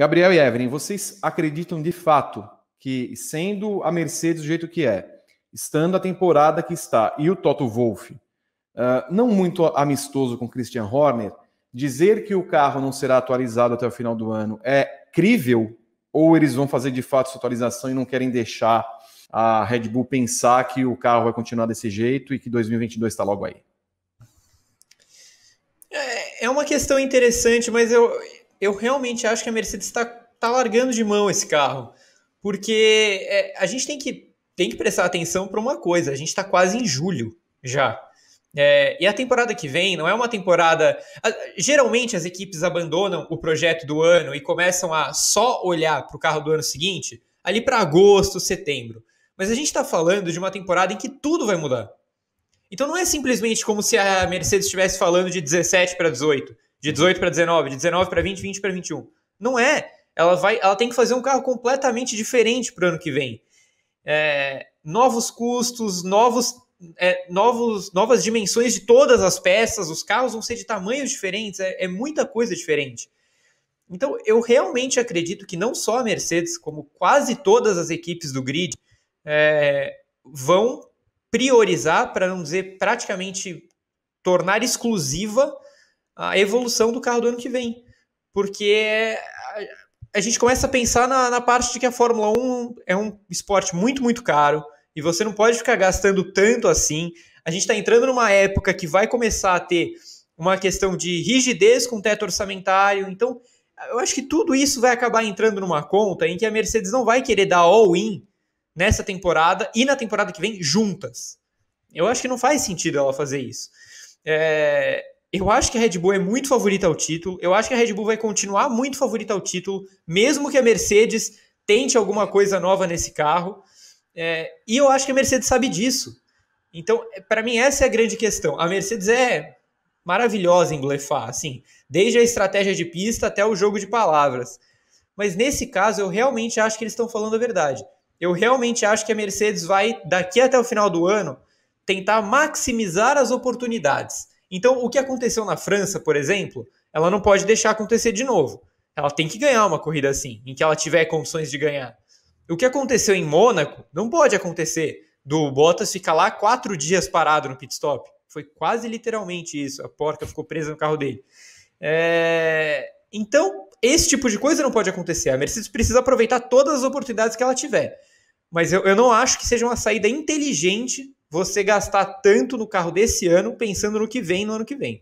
Gabriel e Evelyn, vocês acreditam de fato que, sendo a Mercedes do jeito que é, estando a temporada que está e o Toto Wolff uh, não muito amistoso com Christian Horner, dizer que o carro não será atualizado até o final do ano é crível? Ou eles vão fazer de fato essa atualização e não querem deixar a Red Bull pensar que o carro vai continuar desse jeito e que 2022 está logo aí? É, é uma questão interessante, mas eu, eu realmente acho que a Mercedes está tá largando de mão esse carro. Porque é, a gente tem que, tem que prestar atenção para uma coisa: a gente está quase em julho já. É, e a temporada que vem não é uma temporada. Geralmente as equipes abandonam o projeto do ano e começam a só olhar para o carro do ano seguinte ali para agosto, setembro. Mas a gente está falando de uma temporada em que tudo vai mudar. Então não é simplesmente como se a Mercedes estivesse falando de 17 para 18. De 18 para 19, de 19 para 20, 20 para 21. Não é. Ela, vai, ela tem que fazer um carro completamente diferente para o ano que vem. É, novos custos, novos, é, novos, novas dimensões de todas as peças, os carros vão ser de tamanhos diferentes, é, é muita coisa diferente. Então, eu realmente acredito que não só a Mercedes, como quase todas as equipes do grid, é, vão priorizar, para não dizer praticamente tornar exclusiva, a evolução do carro do ano que vem. Porque a gente começa a pensar na, na, parte de que a Fórmula 1 é um esporte muito, muito caro e você não pode ficar gastando tanto assim. A gente está entrando numa época que vai começar a ter uma questão de rigidez com o teto orçamentário. Então, eu acho que tudo isso vai acabar entrando numa conta em que a Mercedes não vai querer dar all-in nessa temporada e na temporada que vem juntas. Eu acho que não faz sentido ela fazer isso. É, eu acho que a Red Bull é muito favorita ao título. Eu acho que a Red Bull vai continuar muito favorita ao título, mesmo que a Mercedes tente alguma coisa nova nesse carro. É, e eu acho que a Mercedes sabe disso. Então, é, para mim, essa é a grande questão. A Mercedes é maravilhosa em blefar, assim, desde a estratégia de pista até o jogo de palavras. Mas nesse caso, eu realmente acho que eles estão falando a verdade. Eu realmente acho que a Mercedes vai, daqui até o final do ano, tentar maximizar as oportunidades então, o que aconteceu na França, por exemplo, ela não pode deixar acontecer de novo. Ela tem que ganhar uma corrida assim, em que ela tiver condições de ganhar. O que aconteceu em Mônaco não pode acontecer do Bottas ficar lá quatro dias parado no pit stop. Foi quase literalmente isso. A porca ficou presa no carro dele. É... Então, esse tipo de coisa não pode acontecer. A Mercedes precisa aproveitar todas as oportunidades que ela tiver. Mas eu, eu não acho que seja uma saída inteligente você gastar tanto no carro desse ano pensando no que vem no ano que vem.